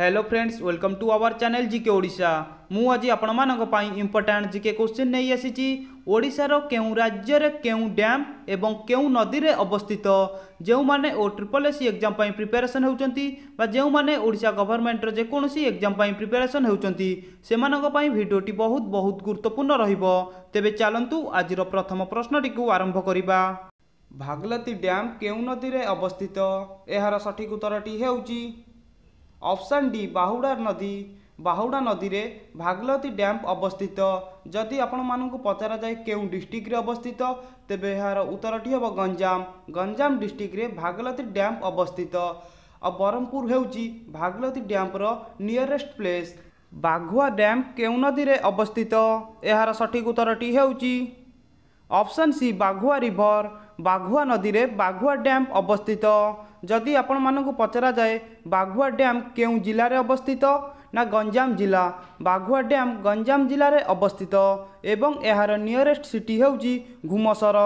hello friends welcome to our channel GK Odia ମୁଁ ଆଜି ଆପଣମାନଙ୍କ ଇମ୍ପୋର୍ଟାଣ୍ଟ ଜିକେ କୋଶ୍ଚିନ୍ ନେଇ ଆସିଛି ଓଡ଼ିଶାର କେଉଁ ରାଜ୍ୟରେ କେଉଁ ଡ୍ୟାମ୍ ଏବଂ କେଉଁ ନଦୀରେ ଅବସ୍ଥିତ ଯେଉଁମାନେ ଓ ଟ୍ରିପଲ୍ ଏସ୍ ସି ଏକ୍ଜାମ୍ ପାଇଁ ପ୍ରିପାରେସନ୍ ହେଉଛନ୍ତି ବା ଯେଉଁମାନେ ଓଡ଼ିଶା ଗଭର୍ଣ୍ଣମେଣ୍ଟର ଯେକୌଣସି ଏକ୍ଜାମ୍ ପାଇଁ ପ୍ରିପାରେସନ୍ ହେଉଛନ୍ତି ସେମାନଙ୍କ ପାଇଁ ଭିଡ଼ିଓଟି ବହୁତ ବହୁତ ଗୁରୁତ୍ୱପୂର୍ଣ୍ଣ ରହିବ ତେବେ ଚାଲନ୍ତୁ ଆଜିର ପ୍ରଥମ ପ୍ରଶ୍ନଟିକୁ ଆରମ୍ଭ କରିବା ଭାଗଲତୀ ଡ୍ୟାମ୍ କେଉଁ ନଦୀରେ ଅବସ୍ଥିତ ଏହାର ସଠିକ୍ ଉତ୍ତରଟି ହେଉଛି অপশান ডি ବାହୁଡ଼ା ନଦୀ ବାହୁଡ଼ା ନଦୀରେ ଭାଗଲତି ଡ୍ୟାମ୍ ଅବସ୍ଥିତ ଯଦି ଆପଣମାନଙ୍କୁ ପଚରାଯାଏ କେଉଁ ଡିଷ୍ଟ୍ରିକ୍ଟରେ ଅବସ୍ଥିତ ତେବେ ଏହାର ଉତ୍ତରଟି ହେବ ଗଞ୍ଜାମ ଗଞ୍ଜାମ ଡିଷ୍ଟ୍ରିକ୍ଟରେ ଭାଗଲତି ଡ୍ୟାମ୍ ଅବସ୍ଥିତ ଆଉ ବ୍ରହ୍ମପୁର ହେଉଛି ଭାଗଲତି ଡ୍ୟାମ୍ର ନିୟରେଷ୍ଟ ପ୍ଲେସ୍ ବାଘୁଆ ଡ୍ୟାମ୍ କେଉଁ ନଦୀରେ ଅବସ୍ଥିତ ଏହାର ସଠିକ୍ ଉତ୍ତରଟି ହେଉଛି option C Baghua river Baghua ନଦୀରେ ବାଘୁଆ ଡ୍ୟାମ୍ ଅବସ୍ଥିତ ଯଦି ଆପଣମାନଙ୍କୁ ପଚରାଯାଏ ବାଘୁଆ ଡ୍ୟାମ୍ କେଉଁ ଜିଲ୍ଲାରେ ଅବସ୍ଥିତ ନା ଗଞ୍ଜାମ ଜିଲ୍ଲା ବାଘୁଆ ଡ୍ୟାମ୍ ଗଞ୍ଜାମ ଜିଲ୍ଲାରେ ଅବସ୍ଥିତ ଏବଂ ଏହାର ନିୟରେଷ୍ଟ ସିଟି ହେଉଛି ଘୁମସର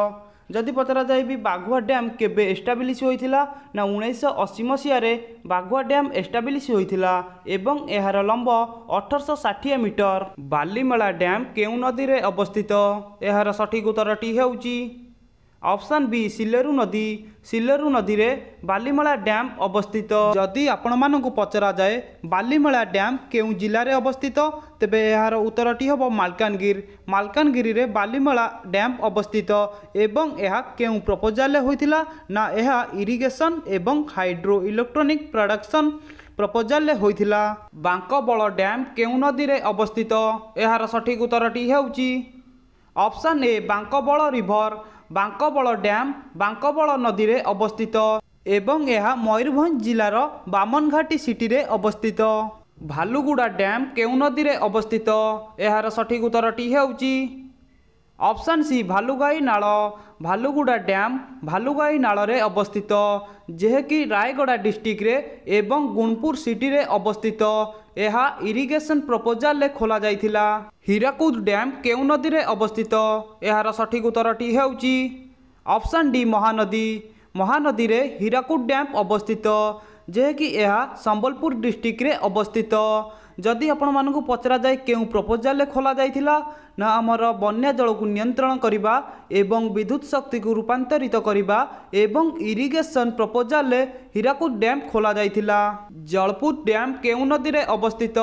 ଯଦି ପଚରାଯାଏ ବି ବାଘୁଆ ଡ୍ୟାମ୍ କେବେ ଏଷ୍ଟାବ୍ଲିସ୍ ହୋଇଥିଲା ନା ଉଣେଇଶହ ଅଶୀ ମସିହାରେ ବାଘୁଆ ଡ୍ୟାମ୍ ଏଷ୍ଟାବ୍ଲିସ୍ ହୋଇଥିଲା ଏବଂ ଏହାର ଲମ୍ବ ଅଠରଶହ ଷାଠିଏ ମିଟର ବାଲିମେଳା ଡ୍ୟାମ୍ କେଉଁ ନଦୀରେ ଅବସ୍ଥିତ ଏହାର ସଠିକ୍ ଉତ୍ତରଟି ହେଉଛି ଅପସନ୍ ବି ସିଲେରୁ ନଦୀ ସିଲେରୁ ନଦୀରେ ବାଲିମେଳା ଡ୍ୟାମ୍ ଅବସ୍ଥିତ ଯଦି ଆପଣମାନଙ୍କୁ ପଚରାଯାଏ ବାଲିମେଳା ଡ୍ୟାମ୍ କେଉଁ ଜିଲ୍ଲାରେ ଅବସ୍ଥିତ ତେବେ ଏହାର ଉତ୍ତରଟି ହେବ ମାଲକାନଗିରି ମାଲକାନଗିରିରେ ବାଲିମେଳା ଡ୍ୟାମ୍ ଅବସ୍ଥିତ ଏବଂ ଏହା କେଉଁ ପ୍ରପୋଜାଲରେ ହୋଇଥିଲା ନା ଏହା ଇରିଗେସନ୍ ଏବଂ ହାଇଡ୍ରୋ ଇଲେକ୍ଟ୍ରୋନିକ୍ ପ୍ରଡକ୍ସନ୍ ପ୍ରପୋଜାଲରେ ହୋଇଥିଲା ବାଙ୍କବଳ ଡ୍ୟାମ୍ କେଉଁ ନଦୀରେ ଅବସ୍ଥିତ ଏହାର ସଠିକ୍ ଉତ୍ତରଟି ହେଉଛି option A Bankabal river Bankabal dam Bankabal ନଦୀରେ ଅବସ୍ଥିତ ଏବଂ ଏହା ମୟୂରଭଞ୍ଜ ଜିଲ୍ଲାର ବାମନଘାଟି ସିଟିରେ ଅବସ୍ଥିତ ଭାଲୁଗୁଡ଼ା ଡ୍ୟାମ୍ କେଉଁ ନଦୀରେ ଅବସ୍ଥିତ ଏହାର ସଠିକ୍ ଉତ୍ତରଟି ହେଉଛି ଅପସନ୍ ସି ଭାଲୁଗାଇ ନାଳ ଭାଲୁଗୁଡ଼ା ଡ୍ୟାମ୍ ଭାଲୁଗାଇ ନାଳରେ ଅବସ୍ଥିତ ଯେହେକି ରାୟଗଡ଼ା ଡିଷ୍ଟ୍ରିକ୍ଟରେ ଏବଂ ଗୁଣପୁର ସିଟିରେ ଅବସ୍ଥିତ ଏହା ଇରିଗେସନ୍ ପ୍ରପୋଜାଲରେ ଖୋଲାଯାଇଥିଲା ହୀରାକୁଦ ଡ୍ୟାମ୍ କେଉଁ ନଦୀରେ ଅବସ୍ଥିତ ଏହାର ସଠିକ ଉତ୍ତରଟି ହେଉଛି ଅପସନ୍ ଡି ମହାନଦୀ ମହାନଦୀରେ ହୀରାକୁଦ ଡ୍ୟାମ୍ ଅବସ୍ଥିତ ଯେକି ଏହା ସମ୍ବଲପୁର ଡିଷ୍ଟ୍ରିକ୍ଟରେ ଅବସ୍ଥିତ ଯଦି ଆପଣମାନଙ୍କୁ ପଚରାଯାଏ କେଉଁ ପ୍ରପୋଜାଲରେ ଖୋଲାଯାଇଥିଲା ନା ଆମର ବନ୍ୟା ଜଳକୁ ନିୟନ୍ତ୍ରଣ କରିବା ଏବଂ ବିଦ୍ୟୁତ ଶକ୍ତିକୁ ରୂପାନ୍ତରିତ କରିବା ଏବଂ ଇରିଗେସନ୍ ପ୍ରପୋଜାଲରେ ହୀରାକୁଦ ଡ୍ୟାମ୍ ଖୋଲାଯାଇଥିଲା ଜଳପୁର ଡ୍ୟାମ୍ କେଉଁ ନଦୀରେ ଅବସ୍ଥିତ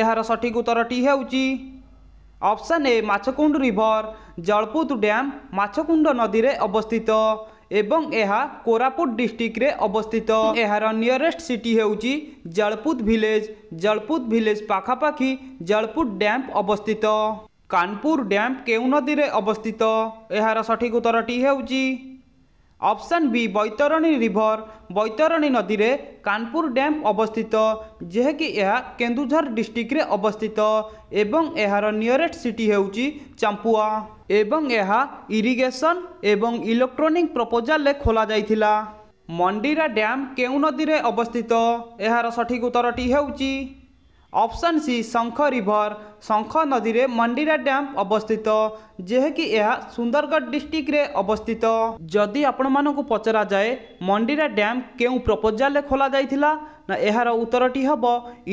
ଏହାର ସଠିକ ଉତ୍ତରଟି ହେଉଛି option A Machkund river Jalaput dam Machkund ନଦୀରେ ଅବସ୍ଥିତ ଏବଂ ଏହା କୋରାପୁଟ ଡିଷ୍ଟ୍ରିକ୍ଟରେ ଅବସ୍ଥିତ ଏହାର ନିୟରେଷ୍ଟ ସିଟି ହେଉଛି ଜଳପୁତ ଭିଲେଜ ଜଳପୁତ ଭିଲେଜ ପାଖାପାଖି ଜଳପୁଟ ଡ୍ୟାମ୍ପ ଅବସ୍ଥିତ କାନପୁର ଡ୍ୟାମ୍ପ କେଉଁ ନଦୀରେ ଅବସ୍ଥିତ ଏହାର ସଠିକ୍ ଉତ୍ତରଟି ହେଉଛି option B Baitarani river Baitarani নদী কানপুর ড্যাম অবস্থিত যেহেকি কেন্দুঝর ডিস্ট্রিক্টে অবস্থিত এবং এর নিয়রেস্ট সিটি হচ্ছে চাম্পুয়া এবং এহা ইরিগেশন এবং ইলেকট্রোনিক প্রপোজালে খোলা যাই মন্ডিরা ড্যাম কেউ নদী অবস্থিত এর সঠিক উত্তরটি হচ্ছে option C Sankh river Sankh নদী মন্ডিরা ড্যাম অবস্থিত যেহেকি এহা সুন্দরগড় ডিস্ট্রিক্টরে অবস্থিত যদি আপনার পচরা যায় মন্ডিরা ড্যাম কেউ প্রপোজাল খোলা যাই না এর উত্তরটি হব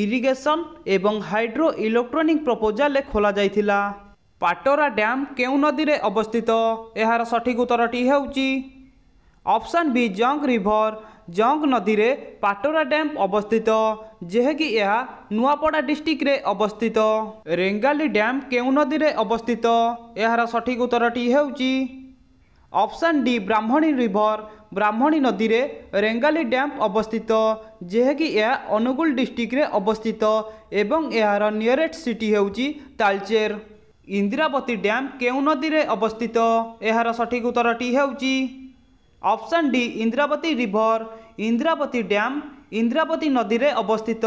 ইরিগেশন এবং হাইড্রো ইলেকট্রোনিক প্রপোজাল খোলা যাই পাটোরা ড্যাম কেউ নদী অবস্থিত এর সঠিক উত্তরটি হচ্ছে option B Jang river Jang নদী পাটোরা ড্যাম অবস্থিত ଯାହାକି ଏହା ନୂଆପଡ଼ା ଡିଷ୍ଟ୍ରିକ୍ଟରେ ଅବସ୍ଥିତ ରେଙ୍ଗାଲି ଡ୍ୟାମ୍ କେଉଁ ନଦୀରେ ଅବସ୍ଥିତ ଏହାର ସଠିକ୍ ଉତ୍ତରଟି ହେଉଛି option D Brahmani river Brahmani ନଦୀରେ ରେଙ୍ଗାଲି ଡ୍ୟାମ୍ ଅବସ୍ଥିତ ଯାହାକି ଏହା ଅନୁଗୁଳ ଡିଷ୍ଟ୍ରିକ୍ଟରେ ଅବସ୍ଥିତ ଏବଂ ଏହାର ନିୟରେଷ୍ଟ ସିଟି ହେଉଛି ତାଲଚେର ଇନ୍ଦିରାବତୀ ଡ୍ୟାମ୍ କେଉଁ ନଦୀରେ ଅବସ୍ଥିତ ଏହାର ସଠିକ୍ ଉତ୍ତରଟି ହେଉଛି option D Indravati river Indravati dam Indravati নদীরে অবস্থিত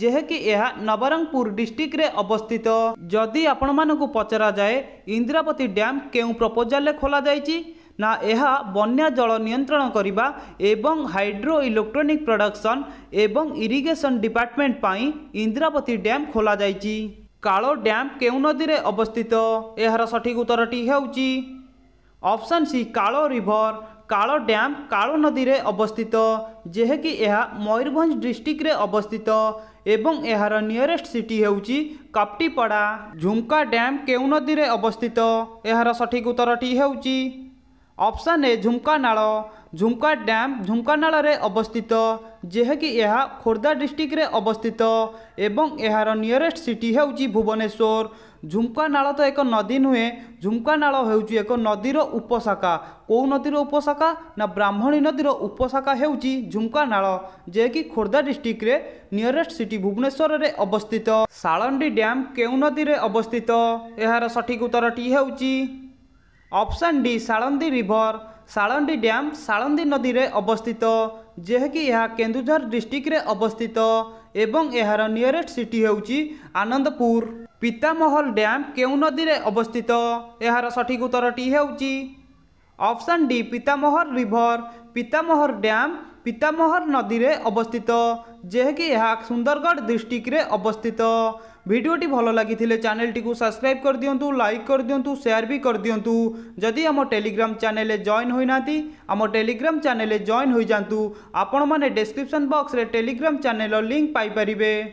যেহেকি ଏହା ନବରଙ୍ଗପୁର ଡିଷ୍ଟ୍ରିକ୍ଟରେ ଅବସ୍ଥିତ ଯଦି ଆପଣମାନଙ୍କୁ ପଚରାଯାଏ ଇନ୍ଦ୍ରାବତୀ ଡ୍ୟାମ୍ କେଉଁ ପ୍ରପୋଜାଲରେ ଖୋଲାଯାଇଛି ନା ଏହା ବନ୍ୟା ଜଳ ନିୟନ୍ତ୍ରଣ କରିବା ଏବଂ ହାଇଡ୍ରୋ ଇଲେକ୍ଟ୍ରୋନିକ୍ ପ୍ରଡକ୍ସନ୍ ଏବଂ ଇରିଗେସନ୍ ଡିପାର୍ଟମେଣ୍ଟ ପାଇଁ ଇନ୍ଦ୍ରାବତୀ ଡ୍ୟାମ୍ ଖୋଲାଯାଇଛି କାଳ ଡ୍ୟାମ୍ କେଉଁ ନଦୀରେ ଅବସ୍ଥିତ ଏହାର ସଠିକ୍ ଉତ୍ତରଟି ହେଉଛି option C Kalo river Kalo dam Kalo নদী অবস্থিত যেহেকি ময়ূরভঞ্জ ডিস্ট্রিক্টে অবস্থিত এবং এর নিয়রেস্ট সিটি হচ্ছে কাপটিপড়া ঝুমকা ড্যাম কেউ নদী অবস্থিত এর সঠিক উত্তরটি হচ্ছে অপশন এ ঝুমকা নাড় ଝୁମକା ଡ୍ୟାମ୍ ଝୁମକାନାଳରେ ଅବସ୍ଥିତ ଯେହେକି ଏହା ଖୋର୍ଦ୍ଧା ଡିଷ୍ଟ୍ରିକ୍ଟରେ ଅବସ୍ଥିତ ଏବଂ ଏହାର ନିୟରେଷ୍ଟ ସିଟି ହେଉଛି ଭୁବନେଶ୍ୱର ଝୁମକାନାଳ ତ ଏକ ନଦୀ ନୁହେଁ ଝୁମକାନାଳ ହେଉଛି ଏକ ନଦୀର ଉପଶାଖା କେଉଁ ନଦୀର ଉପଶାଖା ନା ବ୍ରାହ୍ମଣୀ ନଦୀର ଉପଶାଖା ହେଉଛି ଝୁମକାନାଳ ଯିଏକି ଖୋର୍ଦ୍ଧା ଡିଷ୍ଟ୍ରିକ୍ଟରେ ନିୟରେଷ୍ଟ ସିଟି ଭୁବନେଶ୍ୱରରେ ଅବସ୍ଥିତ ଶାଳଣ୍ଡି ଡ୍ୟାମ୍ କେଉଁ ନଦୀରେ ଅବସ୍ଥିତ ଏହାର ସଠିକ ଉତ୍ତରଟି ହେଉଛି option D Salandi river Salandi dam Salandi নদীরে অবস্থিত যাকি কেন্দুঝর ডিস্ট্রিক্টরে অবস্থিত এবং এর নিয়রেস্ট সিটি হচ্ছে আনন্দপুর পিতামহল ড্যাম কেউ নদীরে অবস্থিত এর সঠিক উত্তরটি হচ্ছে option D Pitamahal river Pitamahal dam Pitamahal নদীরে অবস্থিত যাকি সুন্দরগড় ডিস্ট্রিক্টরে অবস্থিত ভিডিওটি ভাল লাগিলে চ্যানেলটি সবসক্রাইব করে দিও লাইক করে দিও সেয়ার বি করে দিও যদি আমার টেলিগ্রাম চ্যানেলে জয়েন হয়ে না আমার টেলিগ্রাম চ্যানেলে জয়েন হয়ে যাতে আপন মানে ডেসক্রিপশন বক্সরে টেলিগ্রাম চ্যানেল লিঙ্ক পাইপারে